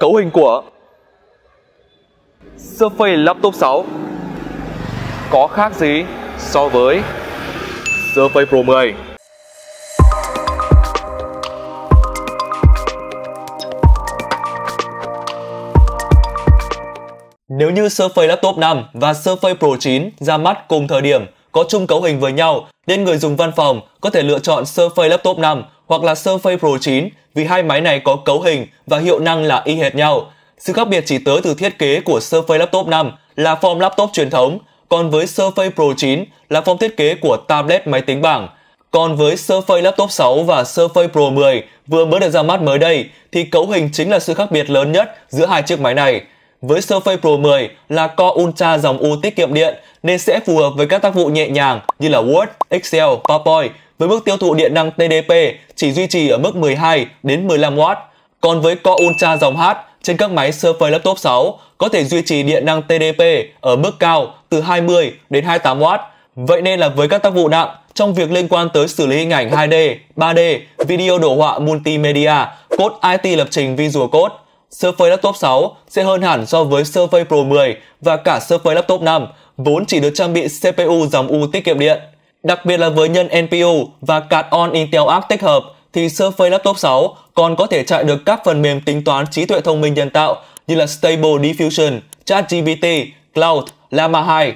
Cấu hình của Surface Laptop 6 có khác gì so với Surface Pro 10? Nếu như Surface Laptop 5 và Surface Pro 9 ra mắt cùng thời điểm có chung cấu hình với nhau nên người dùng văn phòng có thể lựa chọn Surface Laptop 5 hoặc là Surface Pro 9 vì hai máy này có cấu hình và hiệu năng là y hệt nhau. Sự khác biệt chỉ tới từ thiết kế của Surface Laptop 5 là form laptop truyền thống, còn với Surface Pro 9 là form thiết kế của tablet máy tính bảng. Còn với Surface Laptop 6 và Surface Pro 10 vừa mới được ra mắt mới đây thì cấu hình chính là sự khác biệt lớn nhất giữa hai chiếc máy này. Với Surface Pro 10 là Core Ultra dòng U tiết kiệm điện nên sẽ phù hợp với các tác vụ nhẹ nhàng như là Word, Excel, PowerPoint với mức tiêu thụ điện năng TDP chỉ duy trì ở mức 12 đến 15W. Còn với Core Ultra dòng H trên các máy Surface Laptop 6 có thể duy trì điện năng TDP ở mức cao từ 20 đến 28W. Vậy nên là với các tác vụ nặng trong việc liên quan tới xử lý hình ảnh 2D, 3D, video đồ họa multimedia, code IT lập trình Visual Code Surface Laptop 6 sẽ hơn hẳn so với Surface Pro 10 và cả Surface Laptop 5, vốn chỉ được trang bị CPU dòng U tiết kiệm điện. Đặc biệt là với nhân NPU và card on Intel Arc tích hợp, thì Surface Laptop 6 còn có thể chạy được các phần mềm tính toán trí tuệ thông minh nhân tạo như là Stable Diffusion, ChatGPT, Cloud, Llama 2.